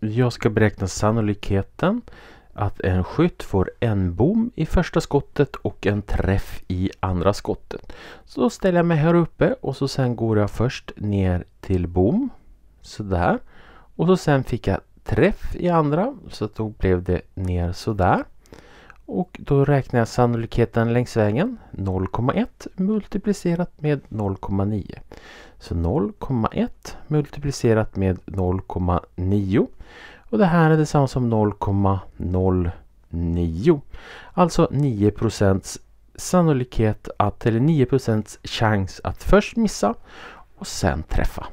Jag ska beräkna sannolikheten att en skytt får en bom i första skottet och en träff i andra skottet. Så då ställer jag mig här uppe och så sen går jag först ner till bom. Sådär. Och så sen fick jag träff i andra så då blev det ner sådär. Och då räknar jag sannolikheten längs vägen 0,1 multiplicerat med 0,9. Så 0,1 multiplicerat med 0,9. Och det här är detsamma som 0,09. Alltså 9 sannolikhet att, eller 9 chans att först missa och sen träffa.